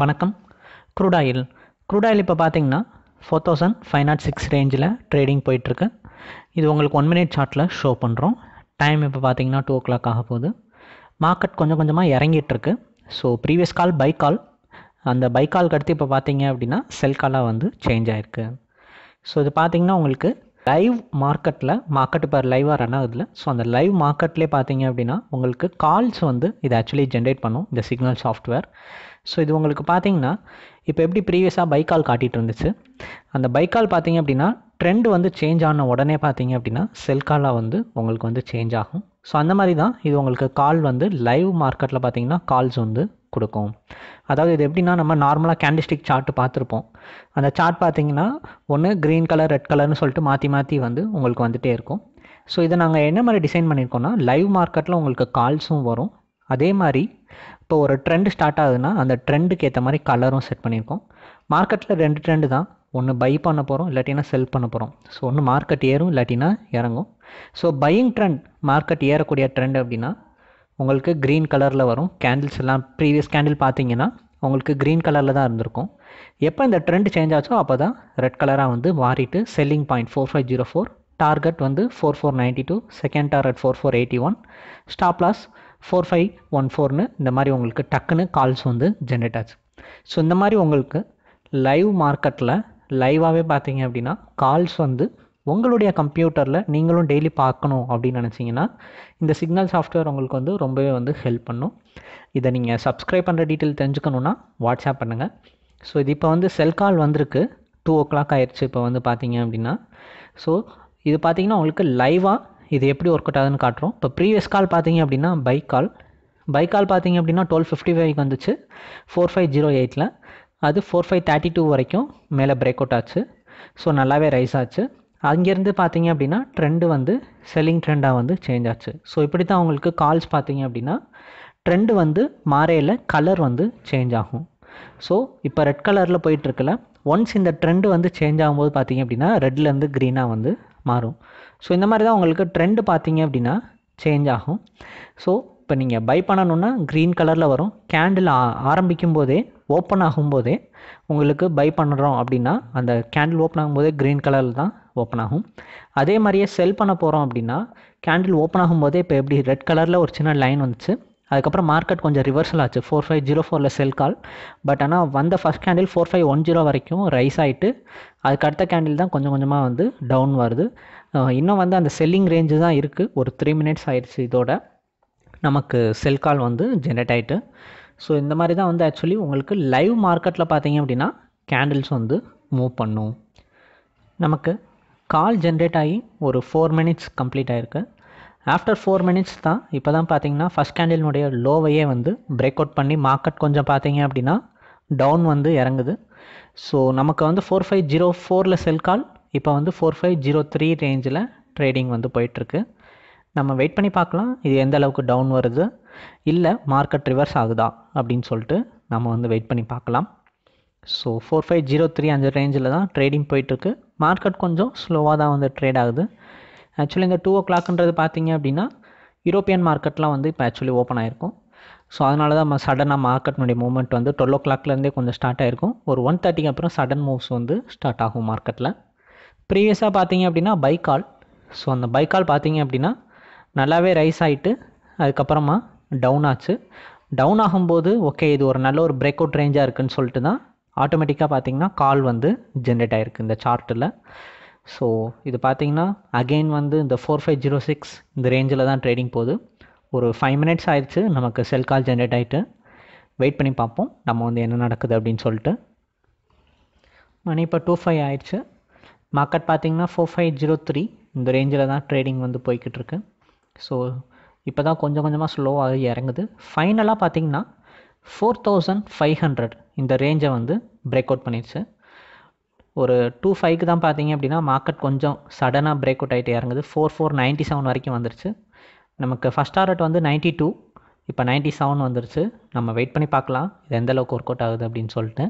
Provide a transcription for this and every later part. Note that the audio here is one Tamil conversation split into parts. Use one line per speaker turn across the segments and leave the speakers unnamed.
வணக்கம் க்ரூடாயில் க்ரூடாயில் இப்போ பார்த்தீங்கன்னா four thousand five naught six ரேஞ்சில் ட்ரேடிங் போயிட்டுருக்கு இது உங்களுக்கு ஒன் மினிட் சார்ட்டில் ஷோ பண்ணுறோம் டைம் இப்போ பார்த்தீங்கன்னா டூ ஓ கிளாக் ஆக போகுது மார்க்கெட் கொஞ்சம் கொஞ்சமாக இறங்கிட்டுருக்கு so previous call by call அந்த பை கால் அடுத்து இப்போ பார்த்தீங்க அப்படின்னா செல் காலாக வந்து சேஞ்ச் ஆகிருக்கு ஸோ இது பார்த்தீங்கன்னா உங்களுக்கு லைவ் மார்க்கெட்டில் மார்க்கெட் இப்போ லைவாக ரன் ஆகுதுல ஸோ அந்த லைவ் மார்க்கெட்லேயே பார்த்தீங்க அப்படின்னா உங்களுக்கு கால்ஸ் வந்து இது ஆக்சுவலி ஜென்ரேட் பண்ணும் இந்த சிக்னல் சாஃப்ட்வேர் ஸோ இது உங்களுக்கு பார்த்தீங்கன்னா இப்போ எப்படி ப்ரீவியஸாக பைக்கால் காட்டிகிட்டு இருந்துச்சு அந்த பைக்கால் பார்த்தீங்க அப்படின்னா ட்ரெண்ட் வந்து சேஞ்ச் ஆன உடனே பார்த்தீங்க அப்படின்னா செல்காலாக வந்து உங்களுக்கு வந்து சேஞ்ச் ஆகும் ஸோ அந்த மாதிரி தான் இது உங்களுக்கு கால் வந்து லைவ் மார்க்கெட்டில் பார்த்தீங்கன்னா கால்ஸ் வந்து கொடுக்கும் அதாவது இது எப்படின்னா நம்ம நார்மலாக கேண்டிஸ்டிக் சார்ட் பார்த்துருப்போம் அந்த சார்ட் பார்த்தீங்கன்னா ஒன்று க்ரீன் கலர் ரெட் கலர்னு சொல்லிட்டு மாற்றி மாற்றி வந்து உங்களுக்கு வந்துகிட்டே இருக்கும் ஸோ இதை நாங்கள் என்ன மாதிரி டிசைன் பண்ணியிருக்கோம்னா லைவ் மார்க்கெட்டில் உங்களுக்கு கால்ஸும் வரும் அதே மாதிரி இப்போ ஒரு ட்ரெண்ட் ஸ்டார்ட் ஆகுதுன்னா அந்த ட்ரெண்டுக்கு ஏற்ற மாதிரி கலரும் செட் பண்ணியிருக்கோம் மார்க்கெட்டில் ரெண்டு ட்ரெண்டு தான் ஒன்று பை பண்ண போகிறோம் இல்லாட்டினா செல் பண்ண போகிறோம் ஸோ ஒன்று மார்க்கெட் ஏறும் இல்லாட்டினா இறங்கும் ஸோ பையிங் ட்ரெண்ட் மார்க்கெட் ஏறக்கூடிய ட்ரெண்ட் அப்படின்னா உங்களுக்கு க்ரீன் கலரில் வரும் கேண்டில்ஸ் எல்லாம் ப்ரீவியஸ் கேண்டில் பார்த்தீங்கன்னா உங்களுக்கு க்ரீன் கலரில் தான் இருந்திருக்கும் எப்போ இந்த ட்ரெண்ட் சேஞ்ச் ஆச்சோ அப்போ தான் ரெட் கலராக வந்து மாறிட்டு selling point four five zero four target வந்து four four ninety two second target four four eighty one stop loss four five one ஃபோர்னு இந்த மாதிரி உங்களுக்கு டக்குன்னு கால்ஸ் வந்து ஜென்ரேட் ஆச்சு ஸோ இந்த மாதிரி உங்களுக்கு லைவ் மார்க்கெட்டில் லைவாகவே பார்த்தீங்க அப்படின்னா கால்ஸ் வந்து உங்களுடைய கம்ப்யூட்டரில் நீங்களும் டெய்லி பார்க்கணும் அப்படின்னு நினச்சிங்கன்னா இந்த சிக்னல் சாஃப்ட்வேர் உங்களுக்கு வந்து ரொம்பவே வந்து ஹெல்ப் பண்ணும் இதை நீங்கள் சப்ஸ்கிரைப் பண்ணுற டீட்டெயில் தெரிஞ்சுக்கணுன்னா வாட்ஸ்அப் பண்ணுங்கள் ஸோ இது இப்போ வந்து செல் கால் வந்திருக்கு டூ ஓ கிளாக் ஆயிடுச்சு இப்போ வந்து பார்த்தீங்க அப்படின்னா ஸோ இது பார்த்தீங்கன்னா உங்களுக்கு லைவாக இது எப்படி ஒர்க் அவுட் ஆகுதுன்னு காட்டுறோம் இப்போ ப்ரீவியஸ் கால் பார்த்தீங்க அப்படின்னா பைக் கால் பைக் கால் பார்த்தீங்க அப்படின்னா டுவெல் ஃபிஃப்டி ஃபைவ்க்கு வந்துச்சு ஃபோர் ஃபைவ் ஜீரோ எயிட்டில் அது ஃபோர் ஃபைவ் தேர்ட்டி டூ வரைக்கும் மேலே பிரேக் அவுட் ஆச்சு ஸோ நல்லாவே ரைஸ் ஆச்சு அங்கேருந்து பார்த்தீங்க அப்படின்னா ட்ரெண்டு வந்து செல்லிங் ட்ரெண்டாக வந்து சேஞ்ச் ஆச்சு ஸோ இப்படி தான் அவங்களுக்கு கால்ஸ் பார்த்தீங்க அப்படின்னா ட்ரெண்டு வந்து மாறையில் கலர் வந்து சேஞ்ச் ஆகும் ஸோ இப்போ ரெட் கலரில் போயிட்டுருக்கல ஒன்ஸ் இந்த ட்ரெண்டு வந்து சேஞ்ச் ஆகும்போது பார்த்தீங்க அப்படின்னா ரெட்லேருந்து க்ரீனாக வந்து மாறும் ஸோ இந்த மாதிரி தான் உங்களுக்கு ட்ரெண்டு பார்த்தீங்க அப்படின்னா சேஞ்ச் ஆகும் ஸோ இப்போ நீங்கள் பை பண்ணணுன்னா க்ரீன் கலரில் வரும் கேண்டில் ஆரம்பிக்கும் போதே ஓப்பன் ஆகும்போதே உங்களுக்கு பை பண்ணுறோம் அப்படின்னா அந்த கேண்டில் ஓப்பன் ஆகும்போதே க்ரீன் கலரில் தான் ஓப்பன் ஆகும் அதே மாதிரியே செல் பண்ண போகிறோம் அப்படின்னா கேண்டில் ஓப்பன் ஆகும்போதே இப்போ எப்படி ரெட் கலரில் ஒரு சின்ன லைன் வந்துச்சு அதுக்கப்புறம் மார்க்கெட் கொஞ்சம் ரிவர்சல் ஆச்சு ஃபோர் ஃபைவ் ஜீரோ ஃபோரில் செல் கால் பட் ஆனால் வந்த first candle four five one zero வரைக்கும் ரைஸ் ஆகிட்டு அதுக்கு அடுத்த கேண்டில் தான் கொஞ்சம் கொஞ்சமாக வந்து டவுன் வருது இன்னும் வந்து அந்த செல்லிங் ரேஞ்சு தான் இருக்குது ஒரு த்ரீ மினிட்ஸ் ஆயிடுச்சு இதோட நமக்கு செல் கால் வந்து ஜென்ரேட் ஆகிட்டு ஸோ இந்த மாதிரி தான் வந்து ஆக்சுவலி உங்களுக்கு லைவ் மார்க்கெட்டில் பார்த்தீங்க அப்படின்னா கேண்டில்ஸ் வந்து மூவ் பண்ணும் நமக்கு கால் ஜென்ரேட் ஆகி ஒரு ஃபோர் மினிட்ஸ் கம்ப்ளீட் ஆகிருக்கு ஆஃப்டர் ஃபோர் மினிட்ஸ் தான் இப்போ தான் பார்த்தீங்கன்னா ஃபஸ்ட் கேண்டிலினுடைய லோவையே வந்து பிரேக் அவுட் பண்ணி மார்க்கெட் கொஞ்சம் பார்த்தீங்க அப்படின்னா டவுன் வந்து இறங்குது ஸோ நமக்கு வந்து ஃபோர் ஃபைவ் ஜீரோ ஃபோரில் செல் கால் இப்போ வந்து ஃபோர் ஃபைவ் ஜீரோ த்ரீ ரேஞ்சில் ட்ரேடிங் வந்து போயிட்டுருக்கு நம்ம வெயிட் பண்ணி பார்க்கலாம் இது எந்த அளவுக்கு டவுன் வருது இல்லை மார்க்கெட் ரிவர்ஸ் ஆகுதா அப்படின்னு சொல்லிட்டு நம்ம வந்து வெயிட் பண்ணி பார்க்கலாம் so four five zero three அஞ்சு ரேஞ்சில் தான் ட்ரேடிங் போயிட்டுருக்கு மார்க்கெட் கொஞ்சம் ஸ்லோவாக தான் வந்து ட்ரேட் ஆகுது ஆக்சுவலி இங்கே டூ ஓ கிளாக்ன்றது பார்த்தீங்க அப்படின்னா யூரோப்பியன் மார்க்கெட்லாம் வந்து இப்போ ஆக்சுவலி ஓப்பன் ஆயிருக்கும் ஸோ அதனால தான் நம்ம சடனாக மார்க்கெட்னுடைய மூமெண்ட் வந்து டுவெல் ஓ கிளாக்லேருந்தே கொஞ்சம் ஸ்டார்ட் ஆகிருக்கும் ஒரு ஒன் தேர்ட்டிக்கு அப்புறம் சடன் மூவ்ஸ் வந்து ஸ்டார்ட் ஆகும் மார்க்கெட்டில் ப்ரீவியஸாக பார்த்தீங்க அப்படின்னா பைக்கால் ஸோ அந்த பைக்கால் பார்த்தீங்க அப்படின்னா நல்லாவே ரைஸ் ஆகிட்டு அதுக்கப்புறமா டவுன் ஆச்சு டவுன் ஆகும்போது ஓகே இது ஒரு நல்ல ஒரு பிரேக் அவுட் ரேஞ்சாக இருக்குதுன்னு சொல்லிட்டு தான் ஆட்டோமேட்டிக்காக பார்த்தீங்கன்னா கால் வந்து ஜென்ரேட் ஆகிருக்கு இந்த சார்ட்டில் ஸோ இது பார்த்தீங்கன்னா அகெயின் வந்து இந்த ஃபோர் ஃபைவ் ஜீரோ சிக்ஸ் இந்த ரேஞ்சில் தான் ட்ரேடிங் போகுது ஒரு ஃபைவ் மினிட்ஸ் ஆயிடுச்சு நமக்கு செல் கால் ஜென்ரேட் ஆகிட்டு வெயிட் பண்ணி பார்ப்போம் நம்ம வந்து என்ன நடக்குது அப்படின்னு சொல்லிட்டு மணி இப்போ டூ ஃபைவ் ஆயிடுச்சு மார்க்கெட் பார்த்திங்கன்னா ஃபோர் ஃபைவ் ஜீரோ த்ரீ இந்த ரேஞ்சில் தான் ட்ரேடிங் வந்து போய்கிட்டு இருக்கு ஸோ இப்போ தான் கொஞ்சம் கொஞ்சமாக ஸ்லோவாக இறங்குது ஃபைனலாக பார்த்திங்கன்னா ஃபோர் தௌசண்ட் ஃபைவ் ஹண்ட்ரட் இந்த ரேஞ்சை வந்து பிரேக் அவுட் பண்ணிடுச்சு ஒரு டூ ஃபைவ்க்கு தான் பார்த்தீங்க அப்படின்னா மார்க்கெட் கொஞ்சம் சடனாக பிரேக் அவுட் ஆகிட்டு இறங்குது ஃபோர் ஃபோர் நைன்ட்டி செவன் வரைக்கும் வந்துருச்சு நமக்கு ஃபஸ்ட் டார்கெட் வந்து நைன்ட்டி டூ இப்போ நைன்ட்டி செவன் வந்துருச்சு நம்ம வெயிட் பண்ணி பார்க்கலாம் இது எந்தளவுக்கு ஒர்க் அவுட் ஆகுது அப்படின்னு சொல்லிட்டு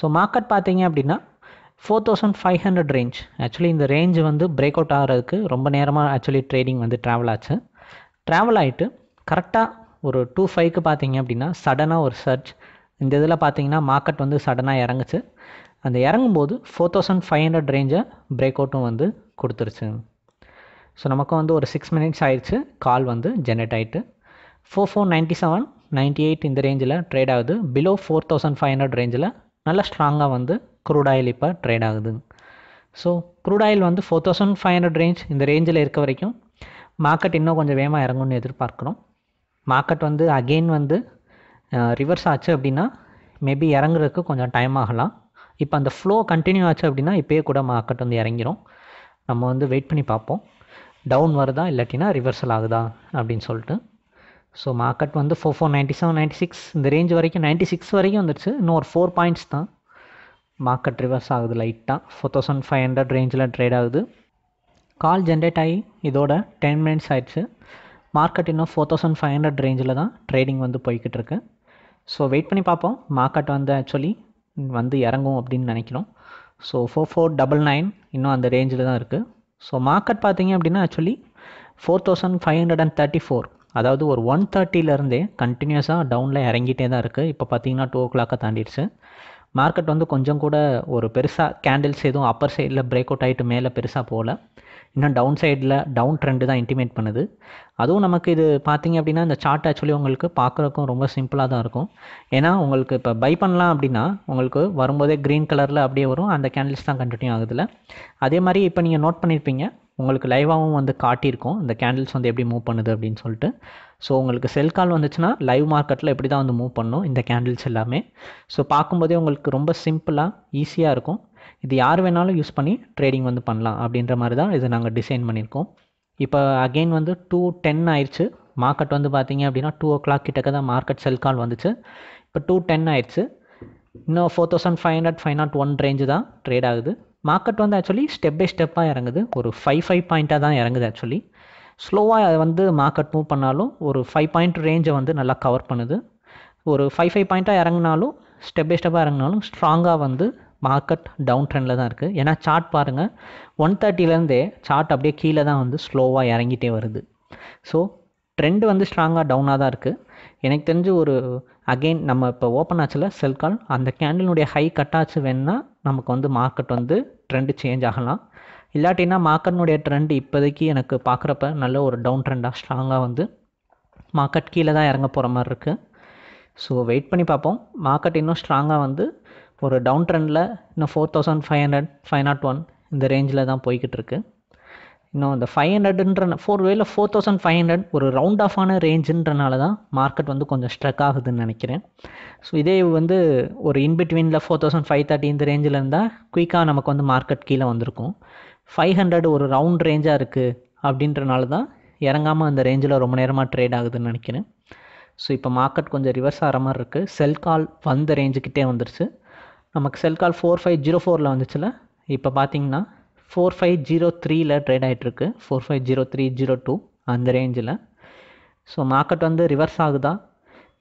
ஸோ மார்க்கெட் பார்த்தீங்க அப்படின்னா four thousand five hundred range actually இந்த ரேஞ்ச் வந்து பிரேக் அவுட் ஆகிறதுக்கு ரொம்ப நேரமாக ஆக்சுவலி ட்ரேடிங் வந்து ட்ராவல் ஆச்சு ட்ராவல் ஆகிட்டு கரெக்டாக ஒரு டூ ஃபைவ்க்கு பார்த்தீங்க அப்படின்னா சடனாக ஒரு சர்ச் இந்த இதில் பார்த்தீங்கன்னா மார்க்கெட் வந்து சடனாக இறங்குச்சு அந்த இறங்கும்போது ஃபோர் தௌசண்ட் ஃபைவ் ஹண்ட்ரட் ரேஞ்சை பிரேக் அவுட்டும் வந்து கொடுத்துருச்சு ஸோ நமக்கும் வந்து ஒரு சிக்ஸ் மினிட்ஸ் ஆயிடுச்சு கால் வந்து ஜென்ரேட் ஆகிட்டு four four ninety seven ninety eight இந்த ரேஞ்சில் ட்ரேட் ஆகுது below four thousand five hundred ரேஞ்சில் நல்லா ஸ்ட்ராங்காக வந்து க்ரூட் ஆயில் இப்போ ட்ரேட் ஆகுது ஸோ க்ரூட் ஆயில் வந்து four thousand five hundred range இந்த ரேஞ்சில் இருக்க வரைக்கும் மார்க்கெட் இன்னும் கொஞ்சம் வேகமாக இறங்கும்னு எதிர்பார்க்குறோம் மார்க்கெட் வந்து அகெயின் வந்து ரிவர்ஸ் ஆச்சு அப்படின்னா மேபி இறங்குறதுக்கு கொஞ்சம் டைம் ஆகலாம் இப்போ அந்த ஃப்ளோ கண்டினியூ ஆச்சு அப்படின்னா இப்போயே கூட மார்க்கெட் வந்து இறங்கிரும் நம்ம வந்து வெயிட் பண்ணி பார்ப்போம் டவுன் வருதா இல்லாட்டினா ரிவர்சல் ஆகுதா அப்படின்னு சொல்லிட்டு ஸோ மார்க்கெட் வந்து four four ninety seven ninety six இந்த ரேஞ்ச் வரைக்கும் நைன்ட்டி சிக்ஸ் வரைக்கும் வந்துடுச்சு இன்னும் ஒரு ஃபோர் பாயிண்ட்ஸ் தான் மார்க்கெட் ரிவர்ஸ் ஆகுது லைட்டாக ஃபோர் தௌசண்ட் ஃபைவ் ஹண்ட்ரட் ரேஞ்சில் ட்ரேட் ஆகுது கால் ஜென்ரேட் ஆகி இதோட டென் மினிட்ஸ் ஆயிடுச்சு மார்க்கெட் இன்னும் ஃபோர் தௌசண்ட் ஃபைவ் ஹண்ட்ரட் ரேஞ்சில் தான் ட்ரேடிங் வந்து போய்கிட்டு இருக்கு ஸோ வெயிட் பண்ணி பார்ப்போம் மார்க்கெட் வந்து ஆக்சுவலி வந்து இறங்கும் அப்படின்னு நினைக்கிறோம் so four four double nine இன்னும் அந்த ரேஞ்சில் தான் இருக்குது ஸோ மார்க்கெட் பார்த்தீங்க அப்படின்னா actually four thousand five hundred and thirty four அதாவது ஒரு ஒன் தேர்ட்டிலேருந்தே கண்டினியூஸாக டவுனில் இறங்கிட்டே தான் இருக்குது இப்போ பார்த்தீங்கன்னா டூ ஓ கிளாக்கை தாண்டிடுச்சு மார்க்கெட் வந்து கொஞ்சம் கூட ஒரு பெருசாக கேண்டில்ஸ் எதுவும் அப்பர் சைடில் பிரேக் அவுட் ஆகிட்டு மேலே பெருசாக போகல இன்னும் டவுன் சைடில் டவுன் ட்ரெண்டு தான் இன்டிமேட் பண்ணுது அதுவும் நமக்கு இது பார்த்திங்க அப்படின்னா இந்த சார்ட் ஆக்சுவலி உங்களுக்கு பார்க்குறக்கும் ரொம்ப சிம்பிளாக தான் இருக்கும் ஏன்னா உங்களுக்கு இப்போ பை பண்ணலாம் அப்படின்னா உங்களுக்கு வரும்போதே க்ரீன் கலரில் அப்படியே வரும் அந்த கேண்டில்ஸ் தான் கண்டினியூ ஆகுதுல அதே மாதிரி இப்போ நீங்கள் நோட் பண்ணியிருப்பீங்க உங்களுக்கு லைவாகவும் வந்து காட்டியிருக்கோம் இந்த கேண்டில்ஸ் வந்து எப்படி மூவ் பண்ணுது அப்படின்னு சொல்லிட்டு ஸோ உங்களுக்கு செல் கால் வந்துச்சுன்னா லைவ் மார்க்கெட்டில் எப்படி தான் வந்து மூவ் பண்ணும் இந்த கேண்டில்ஸ் எல்லாமே ஸோ பார்க்கும்போதே உங்களுக்கு ரொம்ப சிம்பிளாக ஈஸியாக இருக்கும் இது யார் வேணாலும் யூஸ் பண்ணி ட்ரேடிங் வந்து பண்ணலாம் அப்படின்ற மாதிரி தான் இதை நாங்கள் டிசைன் பண்ணியிருக்கோம் இப்போ அகெயின் வந்து டூ டென் ஆயிடுச்சு மார்க்கெட் வந்து பார்த்தீங்க அப்படின்னா டூ ஓ கிளாக் கிட்டக்க தான் மார்க்கெட் செல் கால் வந்துச்சு இப்போ டூ டென் ஆயிடுச்சு இன்னும் four thousand five hundred five nought one range தான் ட்ரேட் ஆகுது மார்க்கெட் வந்து ஆக்சுவலி ஸ்டெப் பை ஸ்டெப்பாக இறங்குது ஒரு ஃபைவ் ஃபைவ் பாயிண்ட்டாக தான் இறங்குது ஆக்சுவலி ஸ்லோவாக வந்து மார்க்கெட் மூவ் பண்ணாலும் ஒரு ஃபைவ் பாயிண்ட் ரேஞ்சை வந்து நல்லா கவர் பண்ணுது ஒரு ஃபைவ் ஃபைவ் பாயிண்ட்டாக இறங்கினாலும் ஸ்டெப் பை ஸ்டெப்பாக இறங்கினாலும் ஸ்ட்ராங்காக வந்து மார்க்கெட் டவுன் ட்ரெண்டில் தான் இருக்குது ஏன்னா சார்ட் பாருங்கள் ஒன் தேர்ட்டிலேருந்தே சார்ட் அப்படியே கீழே தான் வந்து ஸ்லோவாக இறங்கிட்டே வருது ஸோ ட்ரெண்டு வந்து ஸ்ட்ராங்காக டவுனாக தான் இருக்குது எனக்கு தெரிஞ்சு ஒரு அகெயின் நம்ம இப்போ ஓப்பன் ஆச்சுல செல் கால் அந்த கேண்டிலுடைய ஹை கட்டாச்சு வேணுன்னா நமக்கு வந்து மார்க்கெட் வந்து ட்ரெண்டு சேஞ்ச் ஆகலாம் இல்லாட்டின்னா மார்க்கெட்னுடைய ட்ரெண்ட் இப்போதைக்கு எனக்கு பார்க்குறப்ப நல்ல ஒரு டவுன் ட்ரெண்டாக ஸ்ட்ராங்காக வந்து மார்க்கெட் கீழே தான் இறங்க போகிற மாதிரி இருக்குது ஸோ வெயிட் பண்ணி பார்ப்போம் மார்க்கெட் இன்னும் ஸ்ட்ராங்காக வந்து ஒரு டவுன் ட்ரெண்டில் இன்னும் four thousand five hundred five nought one இந்த ரேஞ்சில் தான் போய்கிட்டு இருக்கு இன்னும் இந்த ஃபைவ் ஹண்ட்ரட்ன்ற ஃபோர் வேல ஃபோர் தௌசண்ட் ஃபைவ் ஹண்ட்ரட் ஒரு ரவுண்ட் ஆஃபான ரேஞ்சுன்றனால தான் மார்க்கெட் வந்து கொஞ்சம் ஸ்ட்ரக் ஆகுதுன்னு நினைக்கிறேன் ஸோ இதே வந்து ஒரு இன்பிட்வீனில் ஃபோர் தௌசண்ட் ஃபைவ் தேர்ட்டி இந்த ரேஞ்சில் இருந்தால் குயிக்காக நமக்கு வந்து மார்க்கெட் கீழே வந்திருக்கும் ஃபைவ் ஹண்ட்ரட் ஒரு ரவுண்ட் ரேஞ்சாக இருக்குது அப்படின்றனால தான் இறங்காமல் அந்த ரேஞ்சில் ரொம்ப நேரமாக ட்ரேட் ஆகுதுன்னு நினைக்கிறேன் ஸோ இப்போ மார்க்கெட் கொஞ்சம் ரிவர்ஸ் ஆகிற மாதிரி இருக்குது செல் கால் வந்த ரேஞ்சுக்கிட்டே வந்துருச்சு நமக்கு sell call four five zero ஃபோரில் வந்துச்சுல இப்போ பார்த்தீங்கன்னா ஃபோர் ஃபைவ் ஜீரோ த்ரீயில் ட்ரேட் ஆகிட்டுருக்கு four five zero three zero two அந்த ரேஞ்சில் ஸோ மார்க்கெட் வந்து ரிவர்ஸ் ஆகுதா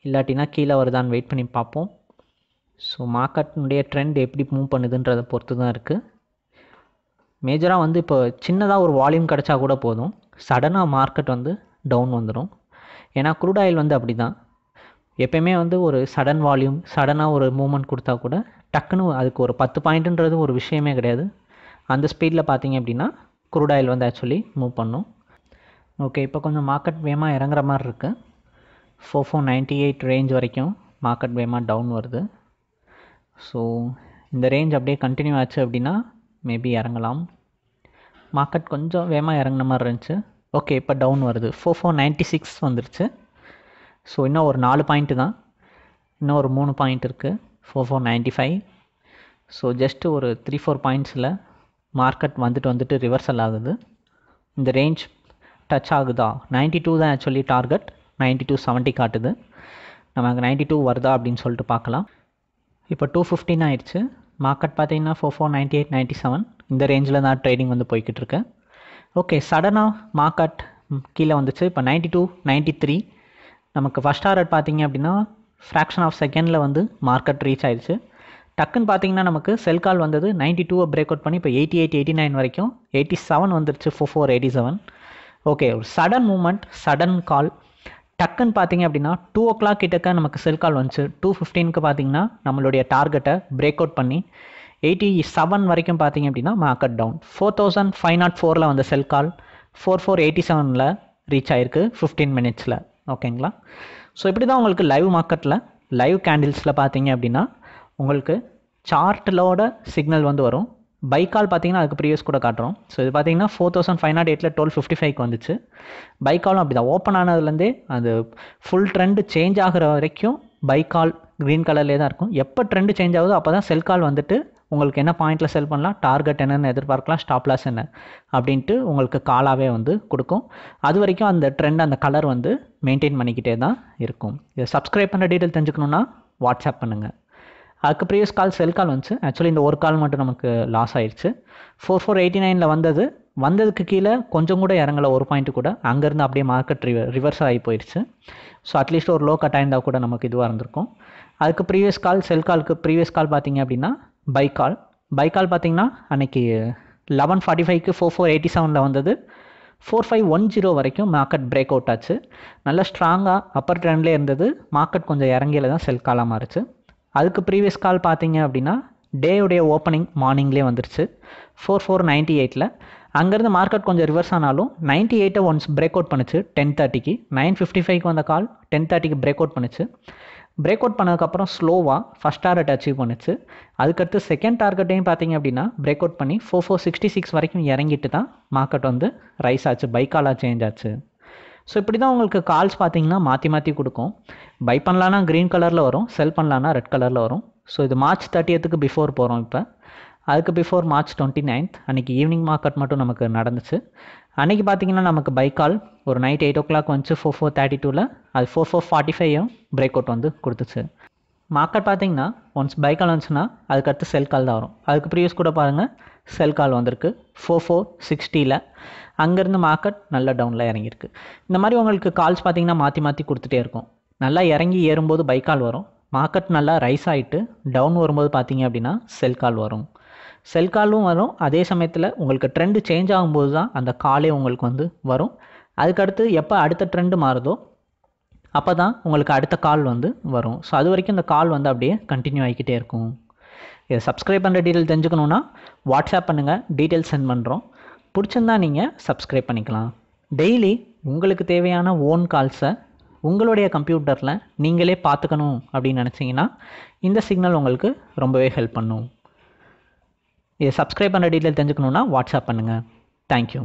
இல்லாட்டினா கீழே வருதான்னு வெயிட் பண்ணி பார்ப்போம் ஸோ மார்க்கெட்டினுடைய ட்ரெண்ட் எப்படி மூவ் பண்ணுதுன்றதை பொறுத்து தான் இருக்குது மேஜராக வந்து இப்போ சின்னதாக ஒரு வால்யூம் கிடச்சா கூட போதும் சடனாக மார்க்கெட் வந்து டவுன் வந்துடும் ஏன்னா குரூட் ஆயில் வந்து அப்படி தான் எப்பயுமே வந்து ஒரு சடன் வால்யூம் சடனாக ஒரு மூமெண்ட் கொடுத்தா கூட டக்குன்னு அதுக்கு ஒரு பத்து பாயிண்ட்டுன்றது ஒரு விஷயமே கிடையாது அந்த ஸ்பீடில் பார்த்தீங்க அப்படின்னா குரூட் ஆயில் வந்து ஆக்சுவலி மூவ் பண்ணும் ஓகே இப்போ கொஞ்சம் மார்க்கெட் வேமாக இறங்குற மாதிரி இருக்குது four four ninety eight range வரைக்கும் மார்க்கெட் வேமாக டவுன் வருது ஸோ இந்த ரேஞ்ச் அப்படியே கண்டினியூ ஆச்சு அப்படின்னா மேபி இறங்கலாம் மார்க்கெட் கொஞ்சம் வேகமாக இறங்கின மாதிரி இருந்துச்சு ஓகே இப்போ டவுன் வருது ஃபோர் ஃபோர் நைன்ட்டி சிக்ஸ் வந்துருச்சு ஸோ இன்னும் ஒரு நாலு பாயிண்ட்டு தான் இன்னும் ஒரு மூணு பாயிண்ட் இருக்குது four four ninety five so just ஒரு த்ரீ ஃபோர் பாயிண்ட்ஸில் மார்க்கெட் வந்துட்டு வந்துட்டு ரிவர்சல் ஆகுது இந்த ரேஞ்ச் டச் ஆகுதா நைன்ட்டி டூ தான் actually target ninety two seventy காட்டுது நம்ம அங்கே நைன்ட்டி டூ வருதா அப்படின்னு சொல்லிட்டு பார்க்கலாம் இப்போ டூ ஃபிஃப்டின் ஆயிடுச்சு மார்க்கெட் பார்த்தீங்கன்னா four four ninety eight ninety seven இந்த ரேஞ்சில் தான் ட்ரேடிங் வந்து போய்கிட்டு இருக்கேன் ஓகே சடனாக மார்க்கட் கீழே வந்துச்சு இப்போ நைன்டி டூ நைன்ட்டி த்ரீ நமக்கு ஃபஸ்ட் டார்கெட் பார்த்தீங்க அப்படின்னா ஃப்ராக்ஷன் ஆஃப் செகண்டில் வந்து மார்க்கெட் ரீச் ஆயிடுச்சு டக்குன்னு பார்த்தீங்கன்னா நமக்கு செல் கால் வந்தது நைன்ட்டி டூவை பிரேக் அவுட் பண்ணி இப்போ எயிட்டி எயிட் எயிட்டி நைன் வரைக்கும் எயிட்டி செவன் வந்துருச்சு four four eighty seven okay ஒரு சடன் மூமெண்ட் சடன் கால் டக்குன்னு பார்த்தீங்க அப்படின்னா டூ ஓ கிளாக் கிட்டக்க நமக்கு செல் கால் வந்துச்சு டூ ஃபிஃப்டீனுக்கு பார்த்தீங்கன்னா நம்மளுடைய டார்கெட்டை பிரேக் அவுட் பண்ணி எயிட்டி செவன் வரைக்கும் பார்த்தீங்க அப்படின்னா market down four thousand five nought ஃபோரில் வந்த sell call four four eighty செவனில் ரீச் ஆயிருக்கு ஃபிஃப்டீன் மினிட்ஸில் ஓகேங்களா ஸோ இப்படி தான் உங்களுக்கு லைவ் மார்க்கெட்டில் லைவ் கேண்டில்ஸில் பார்த்தீங்க அப்படின்னா உங்களுக்கு சார்ட்டிலோட சிக்னல் வந்து வரும் பை கால் பார்த்தீங்கன்னா அதுக்கு ப்ரீவியஸ் கூட காட்டுறோம் ஸோ இது பார்த்தீங்கன்னா ஃபோர் தௌசண்ட் ஃபைவ் நாட் எயிட்டில் டுவெல் ஃபிஃப்டி ஃபைவ்க்கு வந்துச்சு பைக்காலும் காலும் அப்படி தான் ஓப்பன் ஆனதுலேருந்தே அது ஃபுல் ட்ரெண்டு சேஞ்ச் ஆகிற வரைக்கும் பை கால் க்ரீன் கலர்லேயே தான் இருக்கும் எப்போ ட்ரெண்டு சேஞ்ச் ஆகுதோ அப்போ தான் செல் கால் வந்துட்டு உங்களுக்கு என்ன பாயிண்ட்டில் செல் பண்ணலாம் டார்கெட் என்னென்னு எதிர்பார்க்கலாம் ஸ்டாப் லாஸ் என்ன அப்படின்ட்டு உங்களுக்கு காலாகவே வந்து கொடுக்கும் அது வரைக்கும் அந்த ட்ரெண்ட் அந்த கலர் வந்து மெயின்டைன் பண்ணிக்கிட்டே தான் இருக்கும் இதை சப்ஸ்கிரைப் பண்ணுற டீட்டெயில் தெரிஞ்சுக்கணுன்னா வாட்ஸ்அப் பண்ணுங்கள் அதுக்கு ப்ரீவியஸ் கால் செல் கால் வந்துச்சு ஆக்சுவலி இந்த ஒரு கால் மட்டும் நமக்கு லாஸ் ஆயிடுச்சு ஃபோர் ஃபோர் எயிட்டி நைனில் வந்தது வந்ததுக்கு கீழே கொஞ்சம் கூட இறங்கலை ஒரு பாயிண்ட் கூட அங்கேருந்து அப்படியே மார்க்கெட் ரிவ ரிவர்ஸ் ஆகி போயிடுச்சு ஸோ அட்லீஸ்ட் ஒரு லோ கட் ஆயிருந்தால் கூட நமக்கு இதுவாக இருந்திருக்கும் அதுக்கு ப்ரீவியஸ் கால் செல் காலுக்கு ப்ரீவியஸ் கால் பார்த்தீங்க அப்படின்னா பைக்கால் பைக்கால் பார்த்தீங்கன்னா அன்றைக்கி லெவன் ஃபார்ட்டி ஃபைவ்க்கு ஃபோர் ஃபோர் எயிட்டி செவனில் வந்தது ஃபோர் ஃபைவ் ஒன் ஜீரோ வரைக்கும் மார்க்கெட் பிரேக் அவுட் ஆச்சு நல்லா ஸ்ட்ராங்காக அப்பர் ட்ரெண்ட்லேயே இருந்தது மார்க்கெட் கொஞ்சம் இறங்கியில் தான் செல் காலாக மாறுச்சு அதுக்கு ப்ரீவியஸ் கால் பார்த்தீங்க அப்படின்னா டேயுடைய ஓப்பனிங் மார்னிங்லேயே வந்துருச்சு ஃபோர் ஃபோர் நைன்ட்டி எயிட்டில் அங்கேருந்து மார்க்கெட் கொஞ்சம் ரிவர்ஸ் ஆனாலும் நைன்ட்டி எயிட்டை ஒன்ஸ் பிரேக் அவுட் பண்ணுச்சு டென் தேர்ட்டிக்கு நைன் ஃபிஃப்டி ஃபைவ்க்கு வந்த கால் டென் தேர்ட்டிக்கு பிரேக் அவுட் பண்ணுச்சு பிரேக் அவுட் பண்ணதுக்கப்புறம் ஸ்லோவாக ஃபஸ்ட் டார்கெட் அச்சீவ் பண்ணுச்சு அதுக்கடுத்து செகண்ட் டார்கெட்டையும் பார்த்தீங்க அப்படின்னா பிரேக் அவுட் பண்ணி ஃபோர் ஃபோர் சிக்ஸ்டி சிக்ஸ் வரைக்கும் இறங்கிட்டு தான் மார்க்கெட் வந்து ரைஸ் ஆச்சு பைக்காலாக சேஞ்ச் ஆச்சு ஸோ இப்படி தான் உங்களுக்கு கால்ஸ் பார்த்தீங்கன்னா மாற்றி மாற்றி கொடுக்கும் பை பண்ணலான்னா க்ரீன் கலரில் வரும் செல் பண்ணலான்னா ரெட் கலரில் வரும் ஸோ இது மார்ச் தேர்ட்டியத்துக்கு பிஃபோர் போகிறோம் இப்போ அதுக்கு பிஃபோர் மார்ச் டுவெண்ட்டி நைன்த் அன்றைக்கி ஈவினிங் மார்க்கெட் மட்டும் நமக்கு நடந்துச்சு அன்றைக்கி பார்த்தீங்கன்னா நமக்கு பைக்கால் ஒரு நைட் எயிட் ஓ கிளாக் வந்துச்சு ஃபோர் ஃபோர் தேர்ட்டி டூவில் அது ஃபோர் ஃபோர் ஃபார்ட்டி ஃபைவ்யும் பிரேக் அவுட் வந்து கொடுத்துச்சு மார்க்கெட் பார்த்தீங்கன்னா ஒன்ஸ் பைக்கால் வந்துச்சுன்னா அதுக்கடுத்து செல் கால் தான் வரும் அதுக்கு ப்ரீவியஸ் கூட பாருங்கள் செல் கால் வந்திருக்கு ஃபோர் ஃபோர் சிக்ஸ்டியில் அங்கேருந்து மார்க்கெட் நல்ல டவுனில் இறங்கியிருக்கு இந்த மாதிரி உங்களுக்கு கால்ஸ் பார்த்தீங்கன்னா மாற்றி மாற்றி கொடுத்துட்டே இருக்கும் நல்லா இறங்கி ஏறும்போது பைக்கால் வரும் மார்க்கெட் நல்லா ரைஸ் ஆகிட்டு டவுன் வரும்போது பார்த்தீங்க அப்படின்னா செல் கால் வரும் செல் காலும் வரும் அதே சமயத்தில் உங்களுக்கு ட்ரெண்டு சேஞ்ச் ஆகும்போது தான் அந்த காலே உங்களுக்கு வந்து வரும் அதுக்கடுத்து எப்போ அடுத்த ட்ரெண்டு மாறுதோ அப்போ தான் உங்களுக்கு அடுத்த கால் வந்து வரும் ஸோ அது வரைக்கும் இந்த கால் வந்து அப்படியே கண்டினியூ ஆகிக்கிட்டே இருக்கும் இதை சப்ஸ்கிரைப் பண்ணுற டீட்டெயில் தெரிஞ்சுக்கணுன்னா வாட்ஸ்அப் பண்ணுங்கள் டீட்டெயில்ஸ் சென்ட் பண்ணுறோம் பிடிச்சிருந்தா நீங்கள் சப்ஸ்கிரைப் பண்ணிக்கலாம் டெய்லி உங்களுக்கு தேவையான ஓன் கால்ஸை உங்களுடைய கம்ப்யூட்டரில் நீங்களே பார்த்துக்கணும் அப்படின்னு நினச்சிங்கன்னா இந்த சிக்னல் உங்களுக்கு ரொம்பவே ஹெல்ப் பண்ணும் இதை சப்ஸ்கிரைப் பண்ணுற டீட்டெயில் தெரிஞ்சுக்கணுன்னா வாட்ஸ்அப் பண்ணுங்கள் தேங்க்யூ